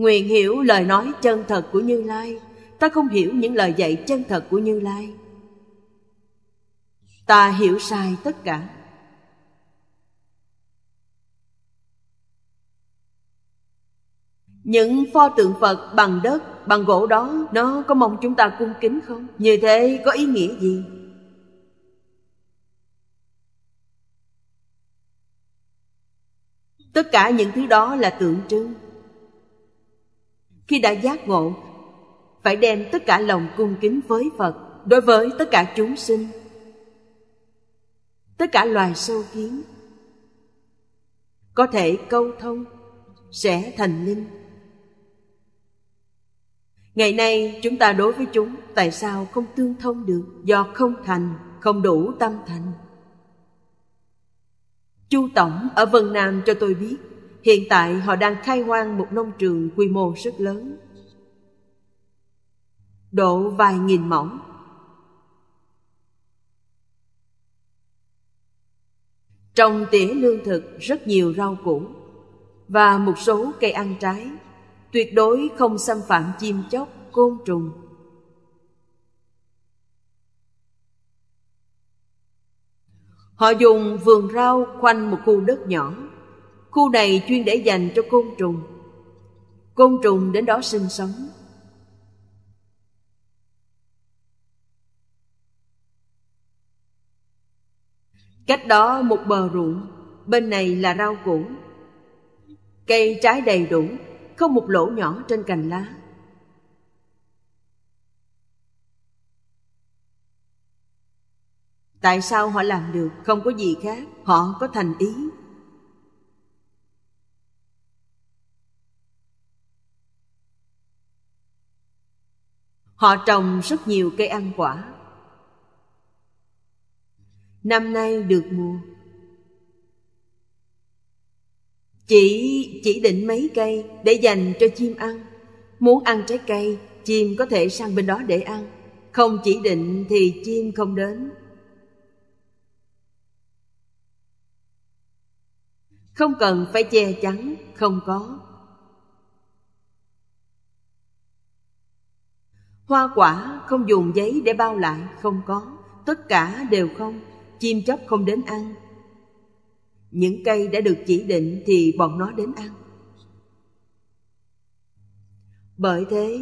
Nguyện hiểu lời nói chân thật của Như Lai Ta không hiểu những lời dạy chân thật của Như Lai Ta hiểu sai tất cả Những pho tượng Phật bằng đất, bằng gỗ đó Nó có mong chúng ta cung kính không? Như thế có ý nghĩa gì? Tất cả những thứ đó là tượng trưng khi đã giác ngộ phải đem tất cả lòng cung kính với phật đối với tất cả chúng sinh tất cả loài sâu kiến có thể câu thông sẽ thành linh ngày nay chúng ta đối với chúng tại sao không tương thông được do không thành không đủ tâm thành chu tổng ở vân nam cho tôi biết Hiện tại họ đang khai hoang một nông trường quy mô rất lớn Độ vài nghìn mẫu Trong tỉa lương thực rất nhiều rau củ Và một số cây ăn trái Tuyệt đối không xâm phạm chim chóc, côn trùng Họ dùng vườn rau quanh một khu đất nhỏ Khu này chuyên để dành cho côn trùng Côn trùng đến đó sinh sống Cách đó một bờ ruộng Bên này là rau củ Cây trái đầy đủ Không một lỗ nhỏ trên cành lá Tại sao họ làm được Không có gì khác Họ có thành ý Họ trồng rất nhiều cây ăn quả. Năm nay được mùa. Chỉ chỉ định mấy cây để dành cho chim ăn. Muốn ăn trái cây, chim có thể sang bên đó để ăn. Không chỉ định thì chim không đến. Không cần phải che chắn, không có Hoa quả không dùng giấy để bao lại, không có. Tất cả đều không, chim chóc không đến ăn. Những cây đã được chỉ định thì bọn nó đến ăn. Bởi thế,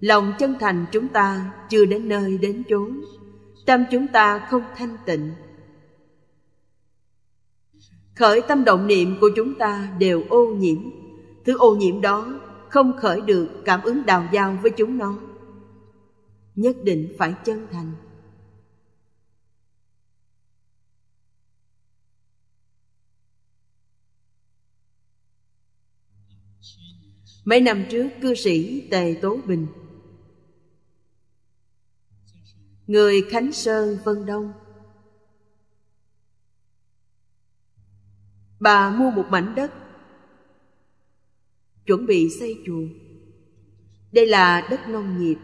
lòng chân thành chúng ta chưa đến nơi đến chốn, tâm chúng ta không thanh tịnh. Khởi tâm động niệm của chúng ta đều ô nhiễm, thứ ô nhiễm đó không khởi được cảm ứng đào giao với chúng nó nhất định phải chân thành mấy năm trước cư sĩ tề tố bình người khánh sơn vân đông bà mua một mảnh đất chuẩn bị xây chùa đây là đất nông nghiệp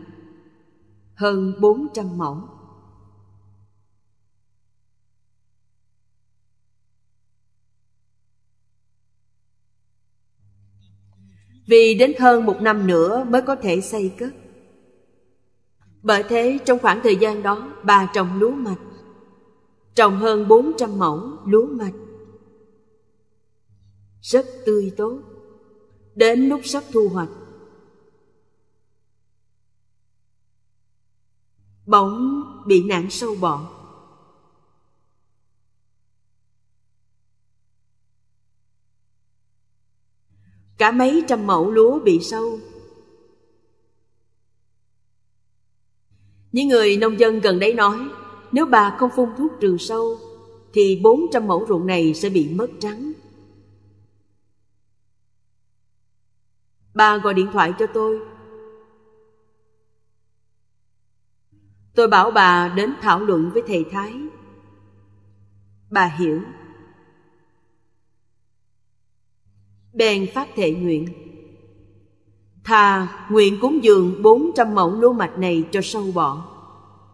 hơn 400 mẫu. Vì đến hơn một năm nữa mới có thể xây cất. Bởi thế trong khoảng thời gian đó bà trồng lúa mạch Trồng hơn 400 mẫu lúa mạch Rất tươi tốt Đến lúc sắp thu hoạch bóng bị nạn sâu bọ cả mấy trăm mẫu lúa bị sâu những người nông dân gần đấy nói nếu bà không phun thuốc trừ sâu thì bốn trăm mẫu ruộng này sẽ bị mất trắng. Bà gọi điện thoại cho tôi tôi bảo bà đến thảo luận với thầy thái bà hiểu bèn phát thệ nguyện thà nguyện cúng dường 400 mẫu lúa mạch này cho sâu bọ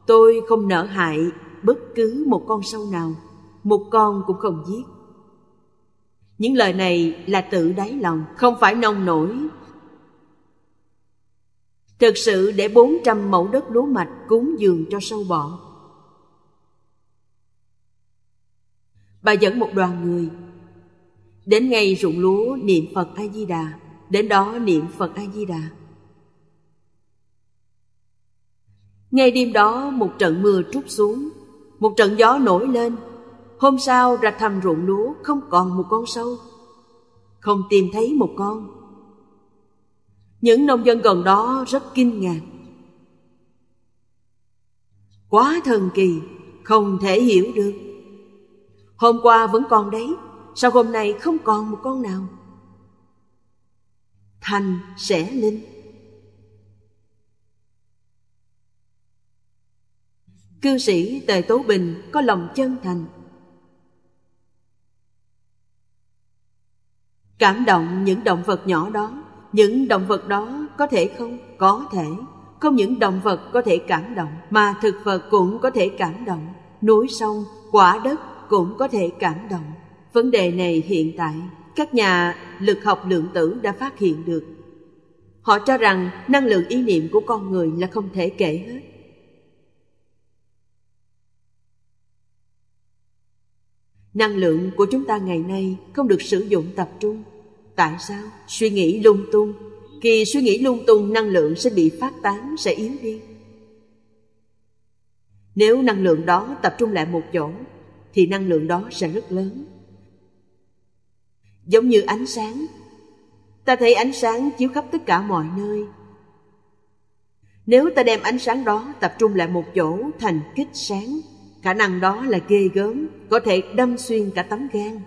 tôi không nỡ hại bất cứ một con sâu nào một con cũng không giết những lời này là tự đáy lòng không phải nông nổi Thực sự để 400 mẫu đất lúa mạch cúng dường cho sâu bọ. Bà dẫn một đoàn người Đến ngay ruộng lúa niệm Phật A-di-đà Đến đó niệm Phật A-di-đà Ngay đêm đó một trận mưa trút xuống Một trận gió nổi lên Hôm sau ra thăm ruộng lúa không còn một con sâu Không tìm thấy một con những nông dân gần đó rất kinh ngạc. Quá thần kỳ, không thể hiểu được. Hôm qua vẫn còn đấy, sao hôm nay không còn một con nào? Thành sẽ linh. Cư sĩ Tề Tố Bình có lòng chân thành. Cảm động những động vật nhỏ đó những động vật đó có thể không có thể không những động vật có thể cảm động mà thực vật cũng có thể cảm động núi sông quả đất cũng có thể cảm động vấn đề này hiện tại các nhà lực học lượng tử đã phát hiện được họ cho rằng năng lượng ý niệm của con người là không thể kể hết năng lượng của chúng ta ngày nay không được sử dụng tập trung Tại sao suy nghĩ lung tung? Khi suy nghĩ lung tung năng lượng sẽ bị phát tán, sẽ yếu đi. Nếu năng lượng đó tập trung lại một chỗ thì năng lượng đó sẽ rất lớn. Giống như ánh sáng, ta thấy ánh sáng chiếu khắp tất cả mọi nơi. Nếu ta đem ánh sáng đó tập trung lại một chỗ thành kích sáng, khả năng đó là ghê gớm, có thể đâm xuyên cả tấm gan.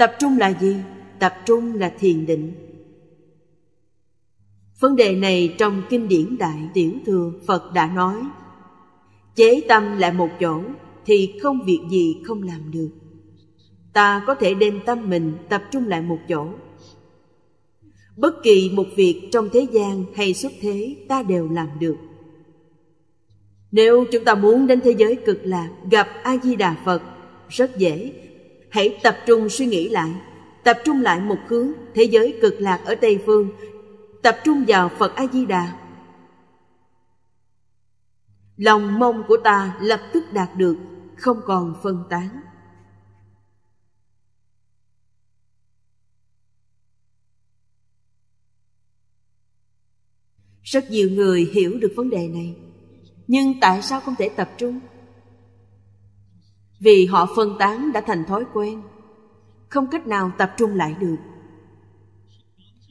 tập trung là gì tập trung là thiền định vấn đề này trong kinh điển đại tiểu thừa phật đã nói chế tâm lại một chỗ thì không việc gì không làm được ta có thể đem tâm mình tập trung lại một chỗ bất kỳ một việc trong thế gian hay xuất thế ta đều làm được nếu chúng ta muốn đến thế giới cực lạc gặp a di đà phật rất dễ hãy tập trung suy nghĩ lại tập trung lại một hướng thế giới cực lạc ở tây phương tập trung vào phật a di đà lòng mong của ta lập tức đạt được không còn phân tán rất nhiều người hiểu được vấn đề này nhưng tại sao không thể tập trung vì họ phân tán đã thành thói quen không cách nào tập trung lại được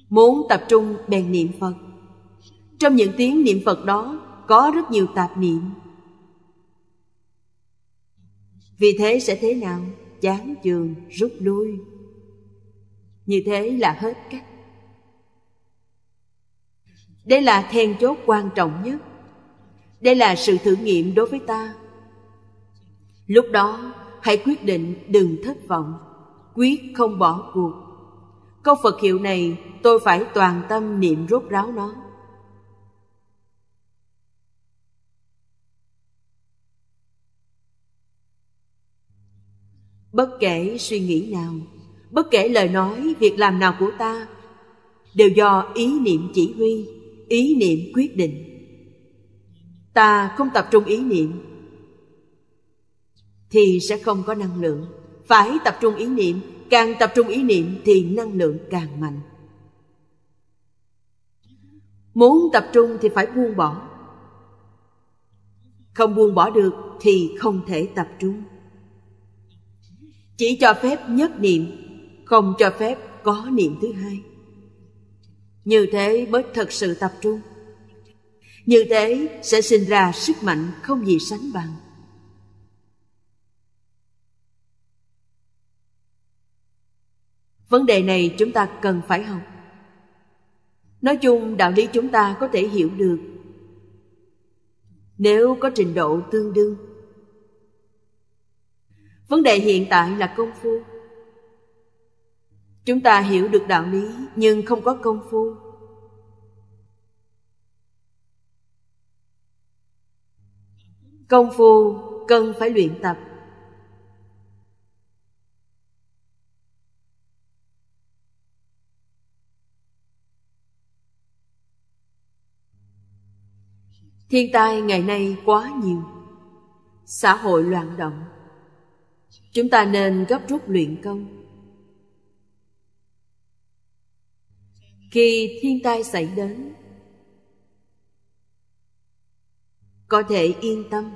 muốn tập trung bèn niệm phật trong những tiếng niệm phật đó có rất nhiều tạp niệm vì thế sẽ thế nào chán chường rút lui như thế là hết cách đây là then chốt quan trọng nhất đây là sự thử nghiệm đối với ta lúc đó hãy quyết định đừng thất vọng quyết không bỏ cuộc câu phật hiệu này tôi phải toàn tâm niệm rốt ráo nó bất kể suy nghĩ nào bất kể lời nói việc làm nào của ta đều do ý niệm chỉ huy ý niệm quyết định ta không tập trung ý niệm thì sẽ không có năng lượng phải tập trung ý niệm càng tập trung ý niệm thì năng lượng càng mạnh muốn tập trung thì phải buông bỏ không buông bỏ được thì không thể tập trung chỉ cho phép nhất niệm không cho phép có niệm thứ hai như thế mới thật sự tập trung như thế sẽ sinh ra sức mạnh không gì sánh bằng vấn đề này chúng ta cần phải học nói chung đạo lý chúng ta có thể hiểu được nếu có trình độ tương đương vấn đề hiện tại là công phu chúng ta hiểu được đạo lý nhưng không có công phu công phu cần phải luyện tập thiên tai ngày nay quá nhiều xã hội loạn động chúng ta nên gấp rút luyện công khi thiên tai xảy đến có thể yên tâm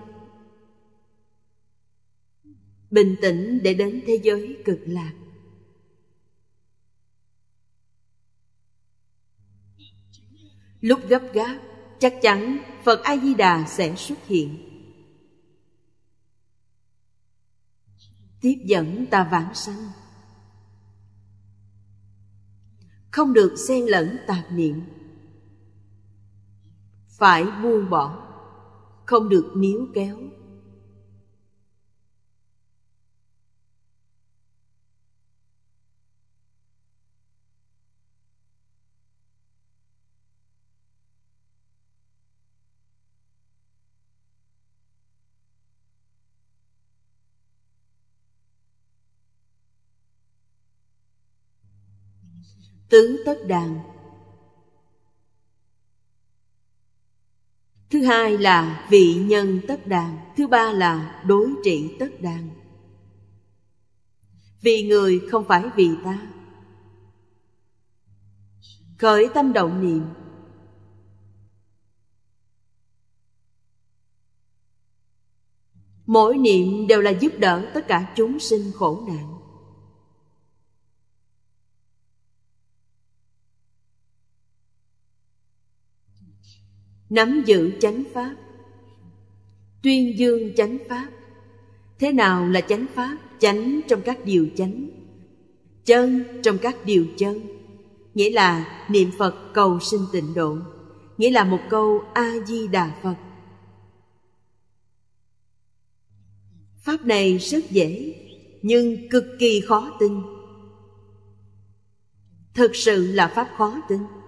bình tĩnh để đến thế giới cực lạc lúc gấp gáp chắc chắn phật a di đà sẽ xuất hiện tiếp dẫn ta vãng sanh không được xen lẫn tạp niệm phải buông bỏ không được níu kéo tứ tất đàn thứ hai là vị nhân tất đàn thứ ba là đối trị tất đàn vì người không phải vì ta khởi tâm động niệm mỗi niệm đều là giúp đỡ tất cả chúng sinh khổ nạn nắm giữ chánh pháp tuyên dương chánh pháp thế nào là chánh pháp chánh trong các điều chánh chân trong các điều chân nghĩa là niệm phật cầu sinh tịnh độ nghĩa là một câu a di đà phật pháp này rất dễ nhưng cực kỳ khó tin thực sự là pháp khó tin